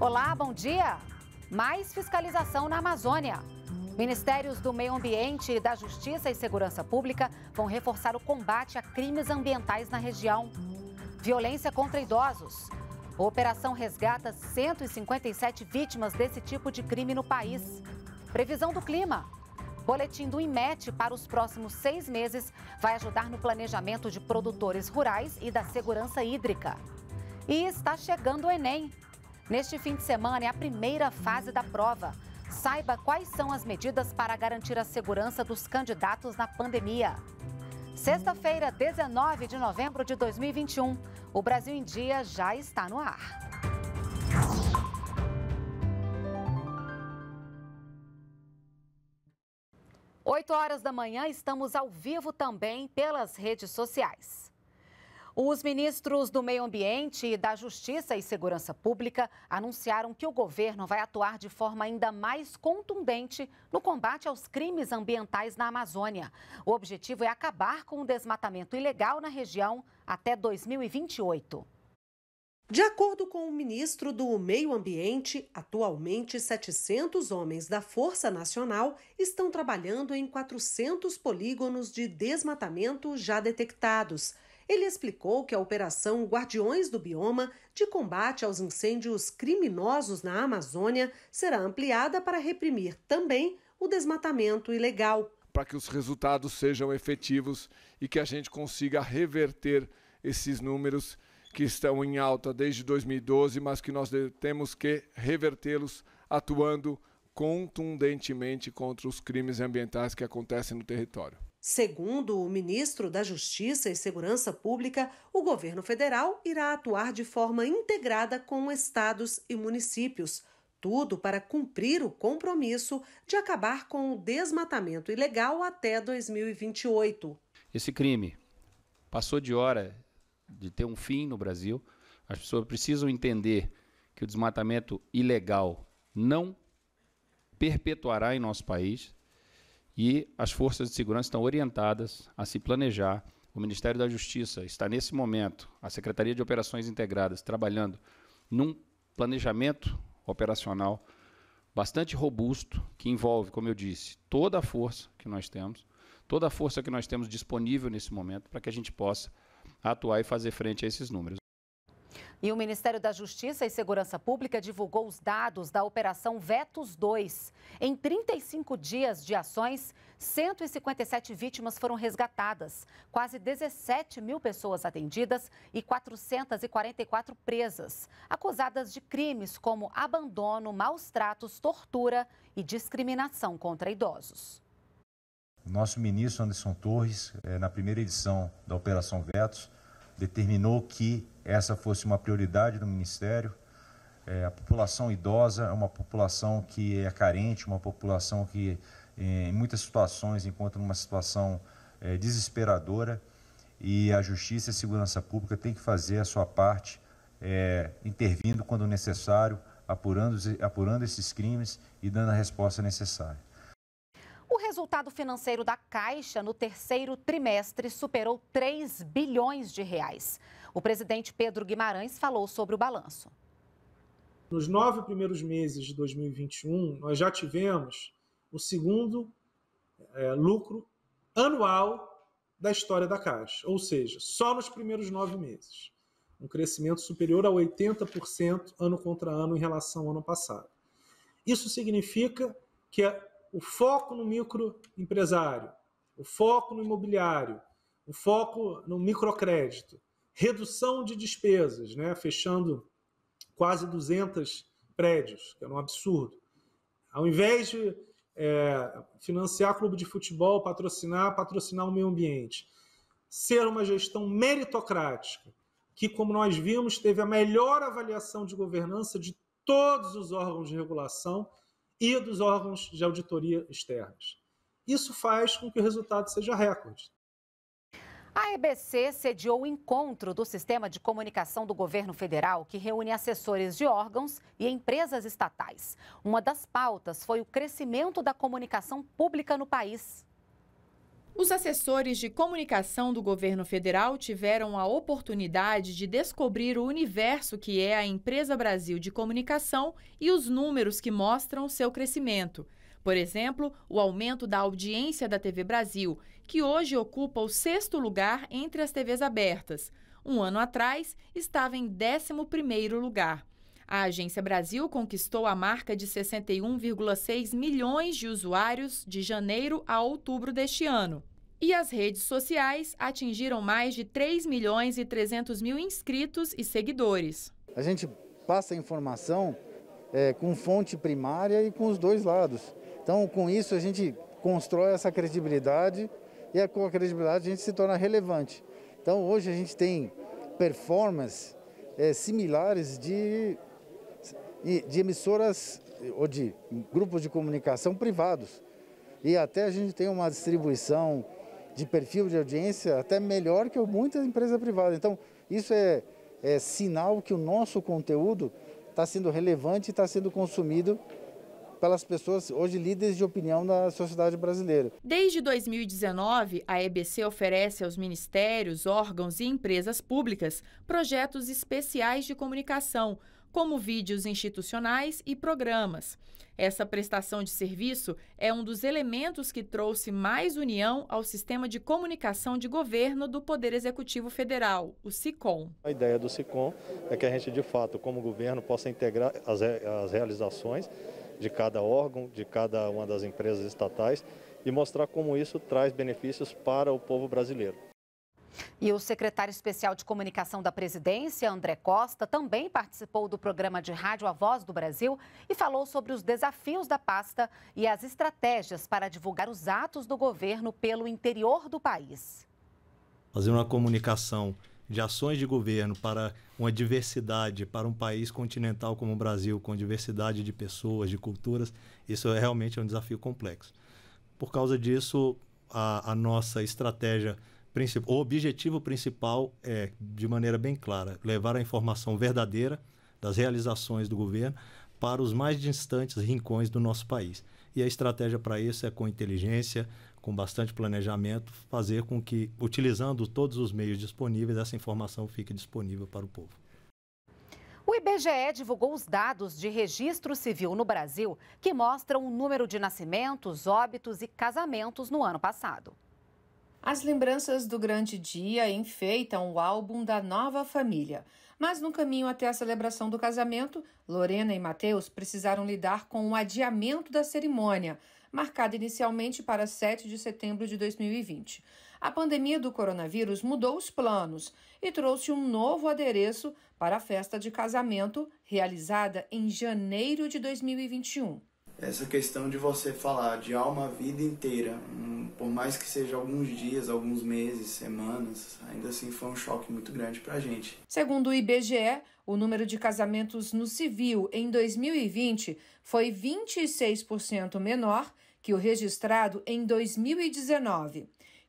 Olá, bom dia. Mais fiscalização na Amazônia. Ministérios do Meio Ambiente, da Justiça e Segurança Pública vão reforçar o combate a crimes ambientais na região. Violência contra idosos. A operação resgata 157 vítimas desse tipo de crime no país. Previsão do clima. Boletim do IMET para os próximos seis meses vai ajudar no planejamento de produtores rurais e da segurança hídrica. E está chegando o Enem. Neste fim de semana é a primeira fase da prova. Saiba quais são as medidas para garantir a segurança dos candidatos na pandemia. Sexta-feira, 19 de novembro de 2021, o Brasil em Dia já está no ar. Oito horas da manhã, estamos ao vivo também pelas redes sociais. Os ministros do Meio Ambiente e da Justiça e Segurança Pública anunciaram que o governo vai atuar de forma ainda mais contundente no combate aos crimes ambientais na Amazônia. O objetivo é acabar com o desmatamento ilegal na região até 2028. De acordo com o ministro do Meio Ambiente, atualmente 700 homens da Força Nacional estão trabalhando em 400 polígonos de desmatamento já detectados. Ele explicou que a operação Guardiões do Bioma, de combate aos incêndios criminosos na Amazônia, será ampliada para reprimir também o desmatamento ilegal. Para que os resultados sejam efetivos e que a gente consiga reverter esses números que estão em alta desde 2012, mas que nós temos que revertê-los atuando contundentemente contra os crimes ambientais que acontecem no território. Segundo o ministro da Justiça e Segurança Pública, o governo federal irá atuar de forma integrada com estados e municípios, tudo para cumprir o compromisso de acabar com o desmatamento ilegal até 2028. Esse crime passou de hora de ter um fim no Brasil. As pessoas precisam entender que o desmatamento ilegal não perpetuará em nosso país e as forças de segurança estão orientadas a se planejar. O Ministério da Justiça está, nesse momento, a Secretaria de Operações Integradas, trabalhando num planejamento operacional bastante robusto, que envolve, como eu disse, toda a força que nós temos, toda a força que nós temos disponível nesse momento, para que a gente possa atuar e fazer frente a esses números. E o Ministério da Justiça e Segurança Pública divulgou os dados da Operação Vetos 2. Em 35 dias de ações, 157 vítimas foram resgatadas, quase 17 mil pessoas atendidas e 444 presas, acusadas de crimes como abandono, maus tratos, tortura e discriminação contra idosos. Nosso ministro Anderson Torres, eh, na primeira edição da Operação Vetos, determinou que essa fosse uma prioridade do Ministério. É, a população idosa é uma população que é carente, uma população que, é, em muitas situações, encontra uma situação é, desesperadora e a Justiça e a Segurança Pública tem que fazer a sua parte, é, intervindo quando necessário, apurando, apurando esses crimes e dando a resposta necessária. O resultado financeiro da Caixa no terceiro trimestre superou 3 bilhões de reais. O presidente Pedro Guimarães falou sobre o balanço. Nos nove primeiros meses de 2021, nós já tivemos o segundo é, lucro anual da história da Caixa, ou seja, só nos primeiros nove meses. Um crescimento superior a 80% ano contra ano em relação ao ano passado. Isso significa que é o foco no microempresário, o foco no imobiliário, o foco no microcrédito Redução de despesas, né? fechando quase 200 prédios, que era é um absurdo. Ao invés de é, financiar clube de futebol, patrocinar, patrocinar o meio ambiente, ser uma gestão meritocrática, que, como nós vimos, teve a melhor avaliação de governança de todos os órgãos de regulação e dos órgãos de auditoria externas. Isso faz com que o resultado seja recorde. A EBC sediou o encontro do Sistema de Comunicação do Governo Federal, que reúne assessores de órgãos e empresas estatais. Uma das pautas foi o crescimento da comunicação pública no país. Os assessores de comunicação do governo federal tiveram a oportunidade de descobrir o universo que é a Empresa Brasil de Comunicação e os números que mostram seu crescimento. Por exemplo, o aumento da audiência da TV Brasil, que hoje ocupa o sexto lugar entre as TVs abertas. Um ano atrás, estava em 11º lugar. A Agência Brasil conquistou a marca de 61,6 milhões de usuários de janeiro a outubro deste ano. E as redes sociais atingiram mais de 3 milhões e 300 mil inscritos e seguidores. A gente passa a informação é, com fonte primária e com os dois lados. Então, com isso, a gente constrói essa credibilidade e é com a credibilidade a gente se torna relevante. Então, hoje a gente tem performances é, eh, similares de, de emissoras ou de grupos de comunicação privados. E até a gente tem uma distribuição de perfil de audiência até melhor que muita empresa privada. Então, isso é, é sinal que o nosso conteúdo está sendo relevante e está sendo consumido pelas pessoas, hoje líderes de opinião da sociedade brasileira. Desde 2019, a EBC oferece aos ministérios, órgãos e empresas públicas projetos especiais de comunicação, como vídeos institucionais e programas. Essa prestação de serviço é um dos elementos que trouxe mais união ao sistema de comunicação de governo do Poder Executivo Federal, o SICOM. A ideia do SICOM é que a gente, de fato, como governo, possa integrar as, as realizações de cada órgão, de cada uma das empresas estatais e mostrar como isso traz benefícios para o povo brasileiro. E o secretário especial de comunicação da presidência, André Costa, também participou do programa de rádio A Voz do Brasil e falou sobre os desafios da pasta e as estratégias para divulgar os atos do governo pelo interior do país. Fazer uma comunicação de ações de governo para uma diversidade, para um país continental como o Brasil, com diversidade de pessoas, de culturas, isso é realmente é um desafio complexo. Por causa disso, a, a nossa estratégia principal, o objetivo principal é, de maneira bem clara, levar a informação verdadeira das realizações do governo para os mais distantes rincões do nosso país. E a estratégia para isso é com inteligência, com bastante planejamento, fazer com que, utilizando todos os meios disponíveis, essa informação fique disponível para o povo. O IBGE divulgou os dados de registro civil no Brasil que mostram o número de nascimentos, óbitos e casamentos no ano passado. As lembranças do grande dia enfeitam o álbum da nova família. Mas no caminho até a celebração do casamento, Lorena e Mateus precisaram lidar com o adiamento da cerimônia, marcada inicialmente para 7 de setembro de 2020. A pandemia do coronavírus mudou os planos e trouxe um novo adereço para a festa de casamento realizada em janeiro de 2021 essa questão de você falar de alma a vida inteira, hum, por mais que seja alguns dias, alguns meses, semanas, ainda assim foi um choque muito grande para a gente. Segundo o IBGE, o número de casamentos no civil em 2020 foi 26% menor que o registrado em 2019.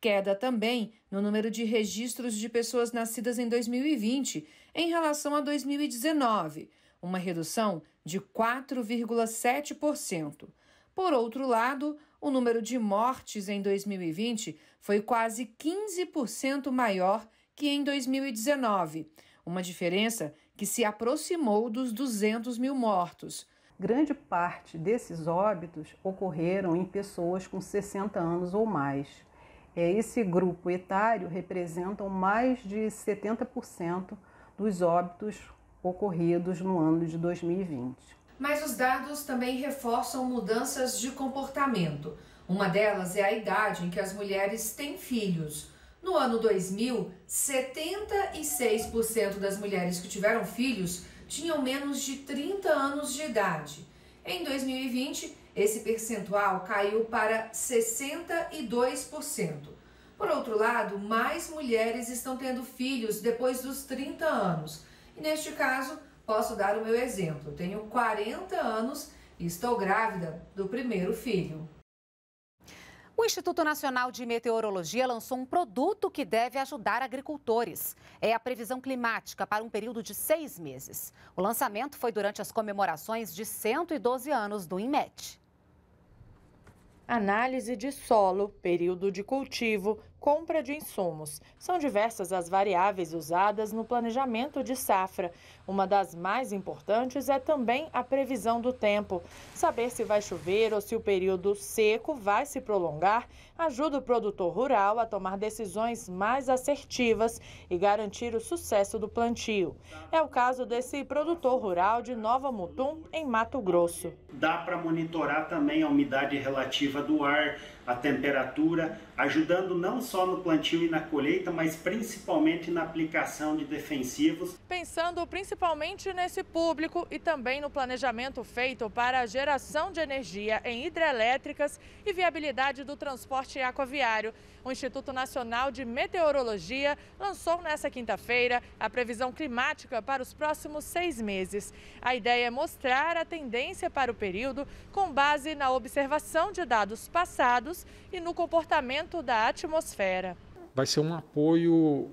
Queda também no número de registros de pessoas nascidas em 2020 em relação a 2019, uma redução de 4,7%. Por outro lado, o número de mortes em 2020 foi quase 15% maior que em 2019, uma diferença que se aproximou dos 200 mil mortos. Grande parte desses óbitos ocorreram em pessoas com 60 anos ou mais. É, esse grupo etário representa mais de 70% dos óbitos ocorridos no ano de 2020. Mas os dados também reforçam mudanças de comportamento. Uma delas é a idade em que as mulheres têm filhos. No ano 2000, 76% das mulheres que tiveram filhos tinham menos de 30 anos de idade. Em 2020, esse percentual caiu para 62%. Por outro lado, mais mulheres estão tendo filhos depois dos 30 anos. E neste caso, posso dar o meu exemplo. Eu tenho 40 anos e estou grávida do primeiro filho. O Instituto Nacional de Meteorologia lançou um produto que deve ajudar agricultores. É a previsão climática para um período de seis meses. O lançamento foi durante as comemorações de 112 anos do INMET. Análise de solo, período de cultivo, compra de insumos. São diversas as variáveis usadas no planejamento de safra. Uma das mais importantes é também a previsão do tempo. Saber se vai chover ou se o período seco vai se prolongar ajuda o produtor rural a tomar decisões mais assertivas e garantir o sucesso do plantio. É o caso desse produtor rural de Nova Mutum, em Mato Grosso. Dá para monitorar também a umidade relativa do ar a temperatura, ajudando não só no plantio e na colheita, mas principalmente na aplicação de defensivos. Pensando principalmente nesse público e também no planejamento feito para a geração de energia em hidrelétricas e viabilidade do transporte aquaviário, o Instituto Nacional de Meteorologia lançou nesta quinta-feira a previsão climática para os próximos seis meses. A ideia é mostrar a tendência para o período com base na observação de dados passados e no comportamento da atmosfera. Vai ser um apoio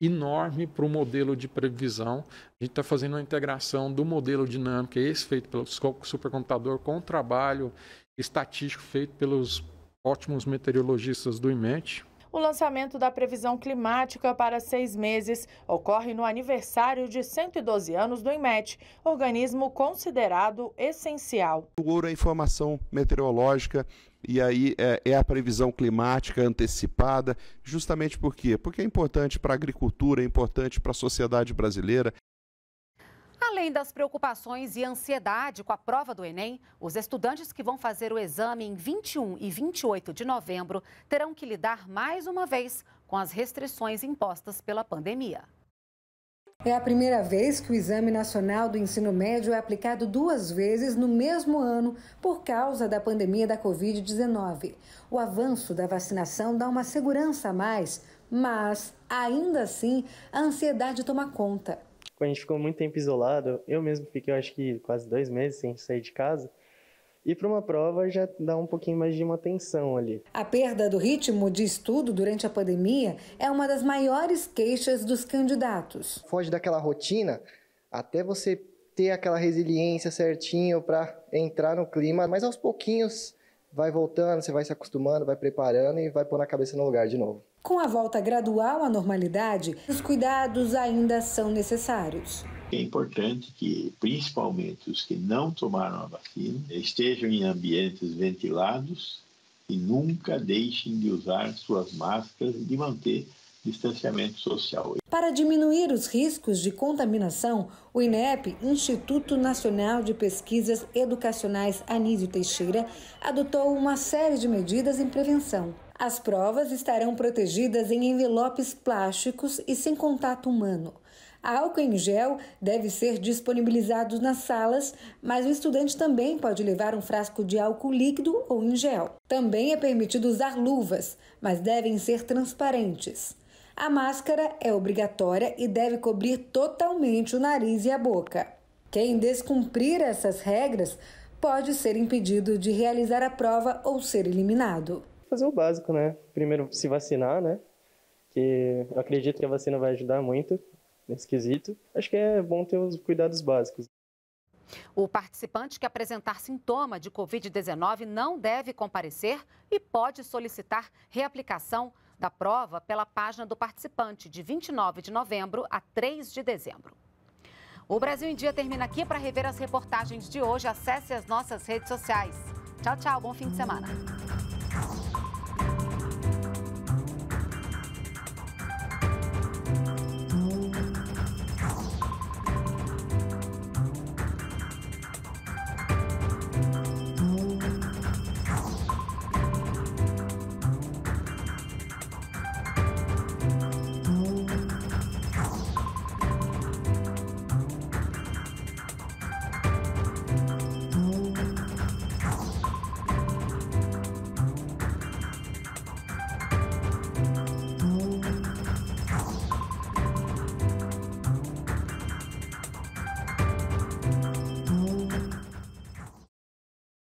enorme para o modelo de previsão. A gente está fazendo a integração do modelo dinâmico, é esse feito pelo supercomputador, com o trabalho estatístico feito pelos ótimos meteorologistas do IMET. O lançamento da previsão climática para seis meses ocorre no aniversário de 112 anos do IMET, organismo considerado essencial. O ouro é informação meteorológica e aí é, é, a previsão climática antecipada, justamente por quê? Porque é importante para a agricultura, é importante para a sociedade brasileira, Além das preocupações e ansiedade com a prova do Enem, os estudantes que vão fazer o exame em 21 e 28 de novembro terão que lidar mais uma vez com as restrições impostas pela pandemia. É a primeira vez que o Exame Nacional do Ensino Médio é aplicado duas vezes no mesmo ano por causa da pandemia da Covid-19. O avanço da vacinação dá uma segurança a mais, mas, ainda assim, a ansiedade toma conta a gente ficou muito tempo isolado, eu mesmo fiquei, eu acho que quase dois meses sem sair de casa. E para uma prova já dá um pouquinho mais de uma tensão ali. A perda do ritmo de estudo durante a pandemia é uma das maiores queixas dos candidatos. Foge daquela rotina até você ter aquela resiliência certinho para entrar no clima, mas aos pouquinhos vai voltando, você vai se acostumando, vai preparando e vai pôr na cabeça no lugar de novo. Com a volta gradual à normalidade, os cuidados ainda são necessários. É importante que, principalmente os que não tomaram a vacina, estejam em ambientes ventilados e nunca deixem de usar suas máscaras e de manter distanciamento social. Para diminuir os riscos de contaminação, o INEP, Instituto Nacional de Pesquisas Educacionais Anísio Teixeira, adotou uma série de medidas em prevenção. As provas estarão protegidas em envelopes plásticos e sem contato humano. Álcool em gel deve ser disponibilizado nas salas, mas o estudante também pode levar um frasco de álcool líquido ou em gel. Também é permitido usar luvas, mas devem ser transparentes. A máscara é obrigatória e deve cobrir totalmente o nariz e a boca. Quem descumprir essas regras pode ser impedido de realizar a prova ou ser eliminado fazer o básico, né? Primeiro se vacinar, né? Que eu acredito que a vacina vai ajudar muito nesse quesito. Acho que é bom ter os cuidados básicos. O participante que apresentar sintoma de Covid-19 não deve comparecer e pode solicitar reaplicação da prova pela página do participante de 29 de novembro a 3 de dezembro. O Brasil em Dia termina aqui. Para rever as reportagens de hoje, acesse as nossas redes sociais. Tchau, tchau. Bom fim de semana.